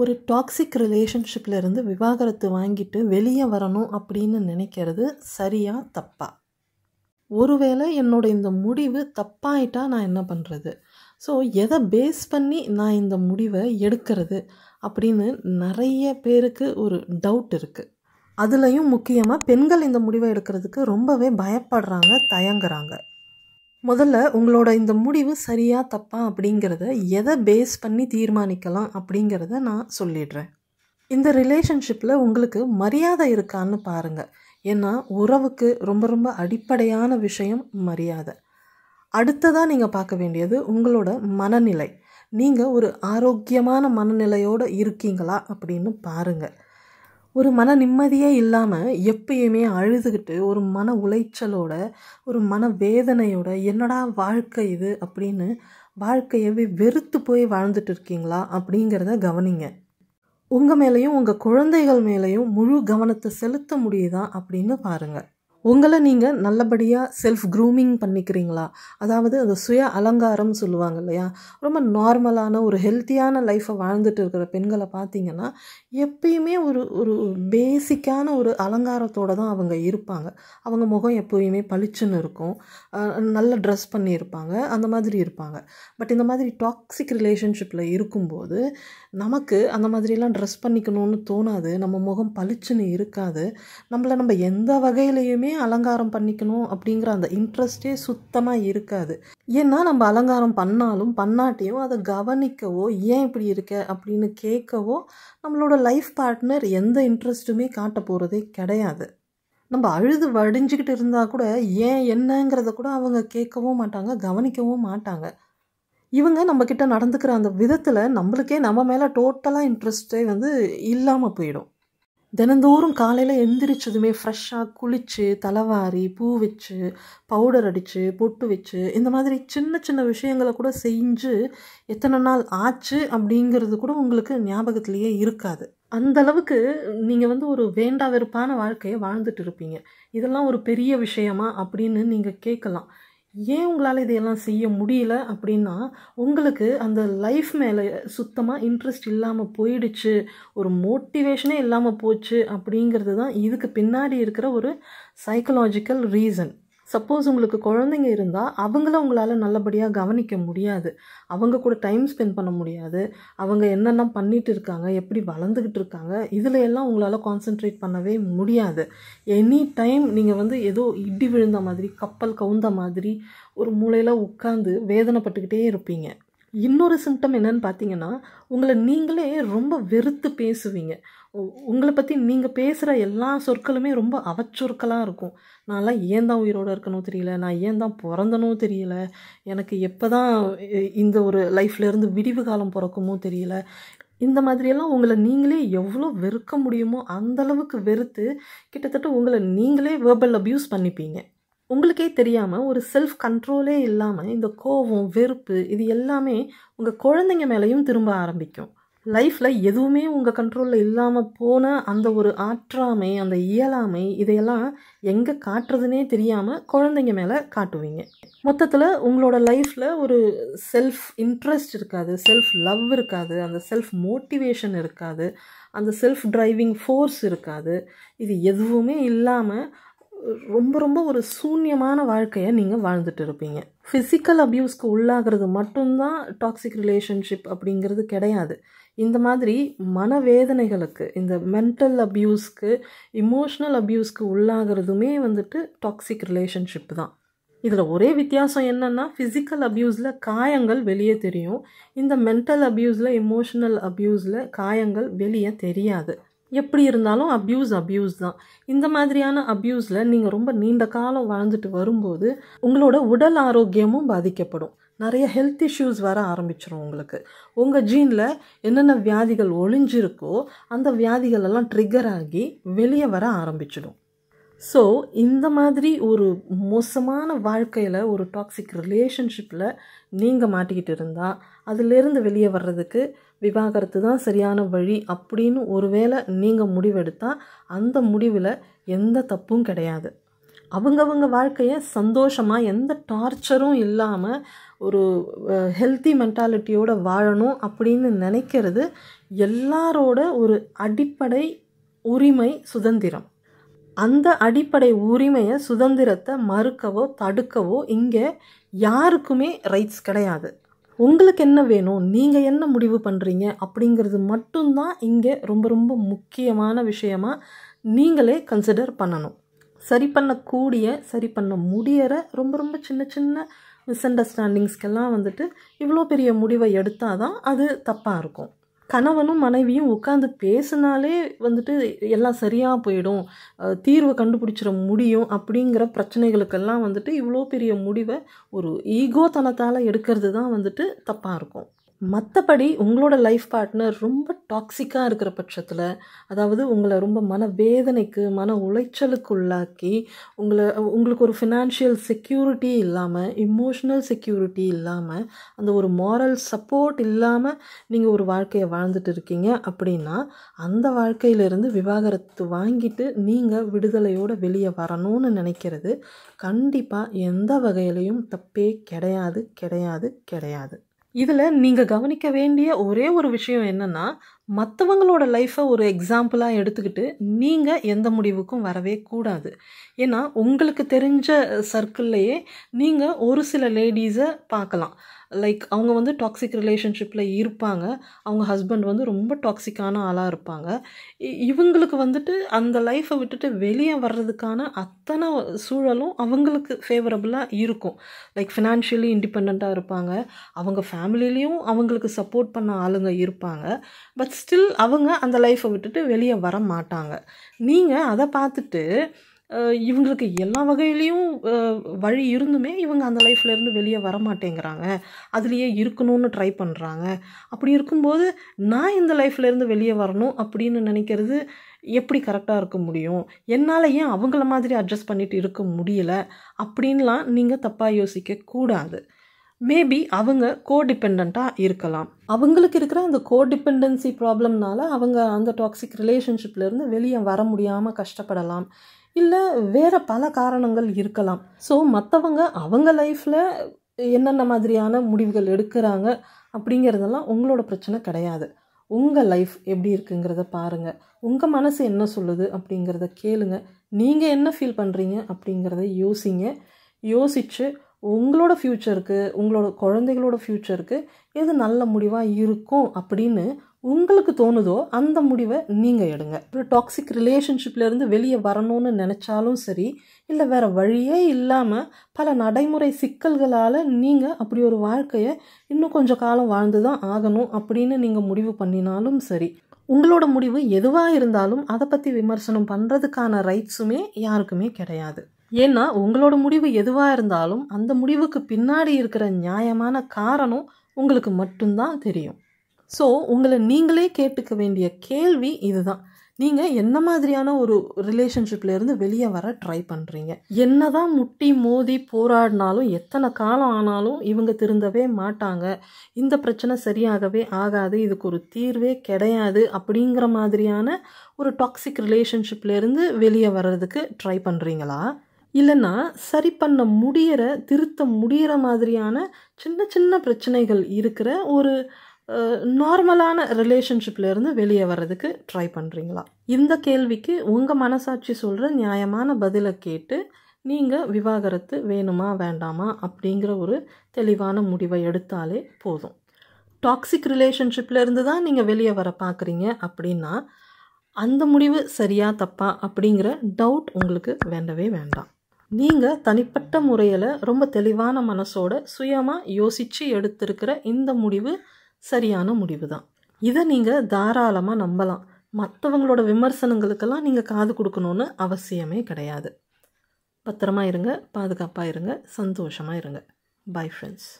ஒரு டாக்ஸிக் ரிலேஷன்ஷிப்பில் இருந்து விவாகரத்து வாங்கிட்டு வெளியே வரணும் அப்படின்னு நினைக்கிறது சரியா தப்பா ஒருவேளை என்னோட இந்த முடிவு தப்பாயிட்டா நான் என்ன பண்ணுறது ஸோ எதை பேஸ் பண்ணி நான் இந்த முடிவை எடுக்கிறது அப்படின்னு நிறைய பேருக்கு ஒரு டவுட் இருக்குது அதுலேயும் முக்கியமாக பெண்கள் இந்த முடிவை எடுக்கிறதுக்கு ரொம்பவே பயப்படுறாங்க தயங்குறாங்க முதல்ல உங்களோட இந்த முடிவு சரியாக தப்பா அப்படிங்கிறத எதை பேஸ் பண்ணி தீர்மானிக்கலாம் அப்படிங்கிறத நான் சொல்லிடுறேன் இந்த ரிலேஷன்ஷிப்பில் உங்களுக்கு மரியாதை இருக்கான்னு பாருங்கள் ஏன்னா உறவுக்கு ரொம்ப ரொம்ப அடிப்படையான விஷயம் மரியாதை அடுத்ததாக நீங்கள் பார்க்க வேண்டியது உங்களோட மனநிலை நீங்கள் ஒரு ஆரோக்கியமான மனநிலையோடு இருக்கீங்களா அப்படின்னு பாருங்கள் ஒரு மன நிம்மதியே இல்லாமல் எப்பயுமே அழுதுகிட்டு ஒரு மன உளைச்சலோட ஒரு மன வேதனையோட என்னடா வாழ்க்கை இது அப்படின்னு வாழ்க்கையவே வெறுத்து போய் வாழ்ந்துட்டு இருக்கீங்களா அப்படிங்கிறத கவனிங்க உங்கள் மேலேயும் உங்கள் குழந்தைகள் மேலேயும் முழு கவனத்தை செலுத்த முடியுதா அப்படின்னு பாருங்கள் உங்களை நீங்கள் நல்லபடியாக செல்ஃப் க்ரூமிங் பண்ணிக்கிறீங்களா அதாவது அந்த சுய அலங்காரம் சொல்லுவாங்க இல்லையா ரொம்ப நார்மலான ஒரு ஹெல்த்தியான லைஃப்பை வாழ்ந்துட்டு இருக்கிற பெண்களை பார்த்தீங்கன்னா எப்பயுமே ஒரு ஒரு பேசிக்கான ஒரு அலங்காரத்தோடு தான் அவங்க இருப்பாங்க அவங்க முகம் எப்போயுமே பளிச்சுன்னு இருக்கும் நல்ல ட்ரெஸ் பண்ணியிருப்பாங்க அந்த மாதிரி இருப்பாங்க பட் இந்த மாதிரி டாக்ஸிக் ரிலேஷன்ஷிப்பில் இருக்கும்போது நமக்கு அந்த மாதிரிலாம் ட்ரெஸ் பண்ணிக்கணும்னு தோணாது நம்ம முகம் பளிச்சுன்னு இருக்காது நம்மளை நம்ம எந்த வகையிலையுமே ஏன் அலங்காரம் பண்ணிக்கணும் அப்படிங்கிற அந்த இன்ட்ரெஸ்டே சுத்தமாக இருக்காது ஏன்னா நம்ம அலங்காரம் பண்ணாலும் பண்ணாட்டியும் அதை கவனிக்கவோ ஏன் இப்படி இருக்க அப்படின்னு கேட்கவோ நம்மளோட லைஃப் பார்ட்னர் எந்த இன்ட்ரெஸ்ட்டுமே காட்ட போகிறதே கிடையாது நம்ம அழுது வடிஞ்சிக்கிட்டு இருந்தால் கூட ஏன் என்னங்கிறத கூட அவங்க கேட்கவும் மாட்டாங்க கவனிக்கவும் மாட்டாங்க இவங்க நம்மக்கிட்ட நடந்துக்கிற அந்த விதத்தில் நம்மளுக்கே நம்ம மேலே டோட்டலாக இன்ட்ரெஸ்ட்டே வந்து இல்லாமல் போயிடும் தினந்தோறும் காலையில் எந்திரிச்சதுமே ஃப்ரெஷ்ஷாக குளித்து தலைவாரி பூ வச்சு பவுடர் அடித்து பொட்டு வச்சு இந்த மாதிரி சின்ன சின்ன விஷயங்களை கூட செஞ்சு எத்தனை நாள் ஆச்சு அப்படிங்கிறது கூட உங்களுக்கு ஞாபகத்திலேயே இருக்காது அந்த அளவுக்கு நீங்கள் வந்து ஒரு வேண்டா வெறுப்பான வாழ்க்கையை வாழ்ந்துட்டு இருப்பீங்க இதெல்லாம் ஒரு பெரிய விஷயமா அப்படின்னு நீங்கள் கேட்கலாம் ஏன் உங்களால் இதையெல்லாம் செய்ய முடியல அப்படின்னா உங்களுக்கு அந்த லைஃப் மேலே சுத்தமாக இன்ட்ரெஸ்ட் இல்லாமல் போயிடுச்சு ஒரு மோட்டிவேஷனே இல்லாமல் போச்சு அப்படிங்கிறது தான் இதுக்கு பின்னாடி இருக்கிற ஒரு சைக்கலாஜிக்கல் ரீசன் சப்போஸ் உங்களுக்கு குழந்தைங்க இருந்தால் அவங்கள உங்களால் நல்லபடியாக கவனிக்க முடியாது அவங்க கூட டைம் ஸ்பெண்ட் பண்ண முடியாது அவங்க என்னென்ன பண்ணிகிட்டு இருக்காங்க எப்படி வளர்ந்துக்கிட்டு இருக்காங்க இதில் எல்லாம் உங்களால் கான்சென்ட்ரேட் பண்ணவே முடியாது எனி டைம் நீங்கள் வந்து ஏதோ இடி விழுந்த மாதிரி கப்பல் கவுந்த மாதிரி ஒரு மூலையில் உட்காந்து வேதனைப்பட்டுக்கிட்டே இருப்பீங்க இன்னொரு சிம்டம் என்னன்னு பார்த்தீங்கன்னா உங்களை நீங்களே ரொம்ப வெறுத்து பேசுவீங்க உங்களை பற்றி நீங்கள் பேசுகிற எல்லா சொற்களுமே ரொம்ப அவச்சொற்களாக இருக்கும் நான்லாம் ஏன் தான் உயிரோடு இருக்கணும் தெரியல நான் ஏன் தான் பிறந்தனும் தெரியல எனக்கு எப்போ தான் இந்த ஒரு லைஃப்லேருந்து விடிவு காலம் பிறக்குமோ தெரியல இந்த மாதிரியெல்லாம் உங்களை நீங்களே எவ்வளோ வெறுக்க முடியுமோ அந்தளவுக்கு வெறுத்து கிட்டத்தட்ட உங்களை நீங்களே வேர்பல் அப்யூஸ் பண்ணிப்பீங்க உங்களுக்கே தெரியாமல் ஒரு செல்ஃப் கண்ட்ரோலே இல்லாமல் இந்த கோவம் வெறுப்பு இது எல்லாமே உங்கள் குழந்தைங்க மேலேயும் திரும்ப ஆரம்பிக்கும் லைஃப்பில் எதுவுமே உங்கள் கண்ட்ரோலில் இல்லாமல் போன அந்த ஒரு ஆற்றாமை அந்த இயலாமை இதையெல்லாம் எங்கே காட்டுறதுனே தெரியாமல் குழந்தைங்க மேலே காட்டுவீங்க மொத்தத்தில் உங்களோட லைஃப்பில் ஒரு செல்ஃப் இன்ட்ரெஸ்ட் இருக்காது செல்ஃப் லவ் இருக்காது அந்த செல்ஃப் மோட்டிவேஷன் இருக்காது அந்த செல்ஃப் ட்ரைவிங் ஃபோர்ஸ் இருக்காது இது எதுவுமே இல்லாமல் ரொம்ப ரொம்ப ஒரு சூன்யமான வாழ்க்கையை நீங்கள் வாழ்ந்துட்டு இருப்பீங்க ஃபிசிக்கல் அப்யூஸ்க்கு உள்ளாகிறது மட்டும்தான் டாக்ஸிக் ரிலேஷன்ஷிப் அப்படிங்கிறது கிடையாது இந்த மாதிரி மனவேதனைகளுக்கு இந்த மென்டல் அப்யூஸ்க்கு இமோஷ்னல் அப்யூஸ்க்கு உள்ளாகிறதுமே வந்துட்டு டாக்ஸிக் ரிலேஷன்ஷிப் தான் இதில் ஒரே வித்தியாசம் என்னென்னா ஃபிசிக்கல் அப்யூஸில் காயங்கள் வெளியே தெரியும் இந்த மென்டல் அப்யூஸில் இமோஷனல் அப்யூஸில் காயங்கள் வெளியே தெரியாது எப்படி இருந்தாலும் அப்யூஸ் அப்யூஸ் தான் இந்த மாதிரியான அப்யூஸில் நீங்கள் ரொம்ப நீண்ட காலம் வாழ்ந்துட்டு வரும்போது உங்களோட உடல் ஆரோக்கியமும் பாதிக்கப்படும் நிறைய ஹெல்த் இஷ்யூஸ் வர ஆரம்பிச்சிடும் உங்களுக்கு உங்கள் ஜீனில் என்னென்ன வியாதிகள் ஒழிஞ்சிருக்கோ அந்த வியாதிகள் எல்லாம் ட்ரிகர் ஆகி வெளியே வர ஆரம்பிச்சிடும் ஸோ இந்த மாதிரி ஒரு மோசமான வாழ்க்கையில் ஒரு டாக்ஸிக் ரிலேஷன்ஷிப்பில் நீங்கள் மாட்டிக்கிட்டு இருந்தால் அதிலேருந்து வெளியே வர்றதுக்கு விவாகரத்து தான் சரியான வழி அப்படின்னு ஒருவேளை நீங்கள் முடிவெடுத்தால் அந்த முடிவில் எந்த தப்பும் கிடையாது அவங்கவங்க வாழ்க்கையை சந்தோஷமாக எந்த டார்ச்சரும் இல்லாமல் ஒரு ஹெல்த்தி மென்டாலிட்டியோடு வாழணும் அப்படின்னு நினைக்கிறது எல்லாரோட ஒரு அடிப்படை உரிமை சுதந்திரம் அந்த அடிப்படை உரிமையை சுதந்திரத்தை மறுக்கவோ தடுக்கவோ இங்கே யாருக்குமே ரைட்ஸ் கிடையாது உங்களுக்கு என்ன வேணும் நீங்கள் என்ன முடிவு பண்ணுறீங்க அப்படிங்கிறது மட்டும்தான் இங்கே ரொம்ப ரொம்ப முக்கியமான விஷயமாக நீங்களே கன்சிடர் பண்ணணும் சரி பண்ணக்கூடிய சரி பண்ண முடியற ரொம்ப ரொம்ப சின்ன சின்ன மிஸ் அண்டர்ஸ்டாண்டிங்ஸ்க்கெல்லாம் வந்துட்டு இவ்வளோ பெரிய முடிவை எடுத்தால் தான் அது தப்பாக இருக்கும் கணவனும் மனைவியும் உட்காந்து பேசினாலே வந்துட்டு எல்லாம் சரியாக போயிடும் தீர்வை கண்டுபிடிச்சிட முடியும் அப்படிங்கிற பிரச்சனைகளுக்கெல்லாம் வந்துட்டு இவ்வளோ பெரிய முடிவை ஒரு ஈகோ தனத்தால் எடுக்கிறது தான் வந்துட்டு தப்பாக இருக்கும் மற்றபடி உங்களோட லைஃப் பார்ட்னர் ரொம்ப டாக்ஸிக்காக இருக்கிற பட்சத்தில் அதாவது உங்களை ரொம்ப மன வேதனைக்கு மன உளைச்சலுக்கு உள்ளாக்கி உங்களை உங்களுக்கு ஒரு ஃபினான்ஷியல் செக்யூரிட்டி இல்லாமல் இமோஷ்னல் செக்யூரிட்டி இல்லாமல் அந்த ஒரு மாரல் சப்போர்ட் இல்லாமல் நீங்கள் ஒரு வாழ்க்கையை வாழ்ந்துட்டு இருக்கீங்க அப்படின்னா அந்த வாழ்க்கையிலேருந்து விவாகரத்து வாங்கிட்டு நீங்கள் விடுதலையோடு வெளியே வரணும்னு நினைக்கிறது கண்டிப்பாக எந்த வகையிலையும் தப்பே கிடையாது கிடையாது கிடையாது இதில் நீங்கள் கவனிக்க வேண்டிய ஒரே ஒரு விஷயம் என்னென்னா மற்றவங்களோட லைஃப்பை ஒரு எக்ஸாம்பிளாக எடுத்துக்கிட்டு நீங்கள் எந்த முடிவுக்கும் வரவே கூடாது ஏன்னா உங்களுக்கு தெரிஞ்ச சர்க்கிள்லையே நீங்கள் ஒரு சில லேடிஸை பார்க்கலாம் லைக் அவங்க வந்து டாக்ஸிக் ரிலேஷன்ஷிப்பில் இருப்பாங்க அவங்க ஹஸ்பண்ட் வந்து ரொம்ப டாக்ஸிக்கான ஆளாக இருப்பாங்க இவங்களுக்கு வந்துட்டு அந்த லைஃப்பை விட்டுட்டு வெளியே வர்றதுக்கான அத்தனை சூழலும் அவங்களுக்கு ஃபேவரபுளாக இருக்கும் லைக் ஃபினான்ஷியலி இண்டிபெண்ட்டாக இருப்பாங்க அவங்க ஃபேமிலிலேயும் அவங்களுக்கு சப்போர்ட் பண்ண ஆளுங்க இருப்பாங்க பட் ஸ்டில் அவங்க அந்த லைஃப்பை விட்டுட்டு வெளியே வர மாட்டாங்க நீங்கள் அதை பார்த்துட்டு இவங்களுக்கு எல்லா வகையிலையும் வழி இருந்துமே இவங்க அந்த லைஃப்லேருந்து வெளியே வர மாட்டேங்கிறாங்க அதுலேயே இருக்கணும்னு ட்ரை பண்ணுறாங்க அப்படி இருக்கும்போது நான் இந்த லைஃப்லேருந்து வெளியே வரணும் அப்படின்னு நினைக்கிறது எப்படி கரெக்டாக இருக்க முடியும் என்னால் ஏன் அவங்கள மாதிரி அட்ஜஸ்ட் பண்ணிட்டு இருக்க முடியலை அப்படின்லாம் நீங்கள் தப்பாக யோசிக்கக்கூடாது மேபி அவங்க கோடிபெண்ட்டாக இருக்கலாம் அவங்களுக்கு இருக்கிற அந்த கோடிபெண்டன்சி ப்ராப்ளம்னால அவங்க அந்த டாக்ஸிக் ரிலேஷன்ஷிப்லேருந்து வெளியே வர முடியாமல் கஷ்டப்படலாம் இல்லை வேறு பல காரணங்கள் இருக்கலாம் ஸோ மற்றவங்க அவங்க லைஃப்பில் என்னென்ன மாதிரியான முடிவுகள் எடுக்கிறாங்க அப்படிங்கிறதெல்லாம் உங்களோட பிரச்சனை கிடையாது உங்கள் லைஃப் எப்படி இருக்குங்கிறத பாருங்கள் உங்கள் மனசு என்ன சொல்லுது அப்படிங்கிறத கேளுங்க நீங்கள் என்ன ஃபீல் பண்ணுறீங்க அப்படிங்கிறத யோசிங்க யோசித்து உங்களோட ஃப்யூச்சருக்கு உங்களோட குழந்தைகளோட ஃப்யூச்சருக்கு எது நல்ல முடிவாக இருக்கும் அப்படின்னு உங்களுக்கு தோணுதோ அந்த முடிவை நீங்கள் எடுங்க ஒரு டாக்ஸிக் ரிலேஷன்ஷிப்லேருந்து வெளியே வரணும்னு நினச்சாலும் சரி இல்லை வேறு வழியே இல்லாமல் பல நடைமுறை சிக்கல்களால் நீங்கள் அப்படி ஒரு வாழ்க்கையை இன்னும் கொஞ்சம் காலம் வாழ்ந்து தான் ஆகணும் அப்படின்னு நீங்கள் முடிவு பண்ணினாலும் சரி உங்களோட முடிவு எதுவாக இருந்தாலும் அதை பற்றி விமர்சனம் பண்ணுறதுக்கான ரைட்ஸுமே யாருக்குமே கிடையாது ஏன்னா உங்களோட முடிவு எதுவாக இருந்தாலும் அந்த முடிவுக்கு பின்னாடி இருக்கிற நியாயமான காரணம் உங்களுக்கு மட்டும்தான் தெரியும் ஸோ உங்களை நீங்களே கேட்டுக்க வேண்டிய கேள்வி இதுதான் நீங்கள் என்ன மாதிரியான ஒரு ரிலேஷன்ஷிப்லேருந்து வெளியே வர ட்ரை பண்ணுறீங்க என்ன தான் முட்டி மோதி போராடினாலும் எத்தனை காலம் ஆனாலும் இவங்க திருந்தவே மாட்டாங்க இந்த பிரச்சனை சரியாகவே ஆகாது இதுக்கு ஒரு தீர்வே கிடையாது அப்படிங்கிற மாதிரியான ஒரு டாக்ஸிக் ரிலேஷன்ஷிப்லேருந்து வெளியே வர்றதுக்கு ட்ரை பண்ணுறீங்களா இல்லைன்னா சரி பண்ண முடிகிற திருத்த முடிகிற மாதிரியான சின்ன சின்ன பிரச்சனைகள் இருக்கிற ஒரு நார்மலான ரிலேஷன்ஷிப்லேருந்து வெளியே வர்றதுக்கு ட்ரை பண்ணுறீங்களா இந்த கேள்விக்கு உங்கள் மனசாட்சி சொல்கிற நியாயமான பதிலை கேட்டு நீங்கள் விவாகரத்து வேணுமா வேண்டாமா அப்படிங்கிற ஒரு தெளிவான முடிவை எடுத்தாலே போதும் டாக்ஸிக் ரிலேஷன்ஷிப்லேருந்து தான் நீங்கள் வெளியே வர பார்க்குறீங்க அப்படின்னா அந்த முடிவு சரியாக தப்பா அப்படிங்கிற டவுட் உங்களுக்கு வேண்டவே வேண்டாம் நீங்கள் தனிப்பட்ட முறையில் ரொம்ப தெளிவான மனசோட சுயமாக யோசித்து எடுத்திருக்கிற இந்த முடிவு சரியான முடிவு தான் இதை நீங்கள் தாராளமாக நம்பலாம் மற்றவங்களோட விமர்சனங்களுக்கெல்லாம் நீங்கள் காது கொடுக்கணும்னு அவசியமே கிடையாது பத்திரமா இருங்க பாதுகாப்பாக இருங்க சந்தோஷமாக இருங்க பை ஃப்ரெண்ட்ஸ்